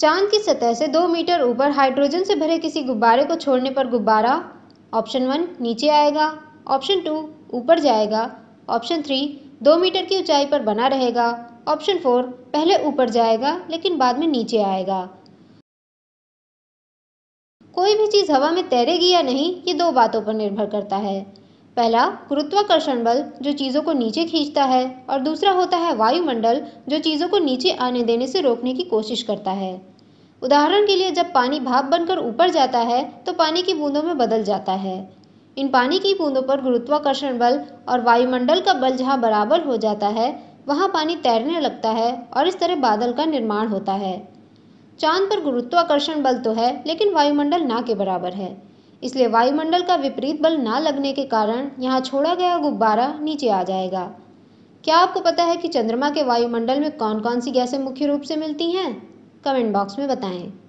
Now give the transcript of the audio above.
चांद की सतह से दो मीटर ऊपर हाइड्रोजन से भरे किसी गुब्बारे को छोड़ने पर गुब्बारा ऑप्शन वन नीचे आएगा ऑप्शन टू ऊपर जाएगा ऑप्शन थ्री दो मीटर की ऊंचाई पर बना रहेगा ऑप्शन फोर पहले ऊपर जाएगा लेकिन बाद में नीचे आएगा कोई भी चीज़ हवा में तैरेगी या नहीं ये दो बातों पर निर्भर करता है पहला गुरुत्वाकर्षण बल जो चीज़ों को नीचे खींचता है और दूसरा होता है वायुमंडल जो चीज़ों को नीचे आने देने से रोकने की कोशिश करता है उदाहरण के लिए जब पानी भाप बनकर ऊपर जाता है तो पानी की बूंदों में बदल जाता है इन पानी की बूंदों पर गुरुत्वाकर्षण बल और वायुमंडल का बल जहाँ बराबर हो जाता है वहाँ पानी तैरने लगता है और इस तरह बादल का निर्माण होता है चांद पर गुरुत्वाकर्षण बल तो है लेकिन वायुमंडल ना के बराबर है इसलिए वायुमंडल का विपरीत बल ना लगने के कारण यहाँ छोड़ा गया गुब्बारा नीचे आ जाएगा क्या आपको पता है कि चंद्रमा के वायुमंडल में कौन कौन सी गैसें मुख्य रूप से मिलती हैं कमेंट बॉक्स में बताएं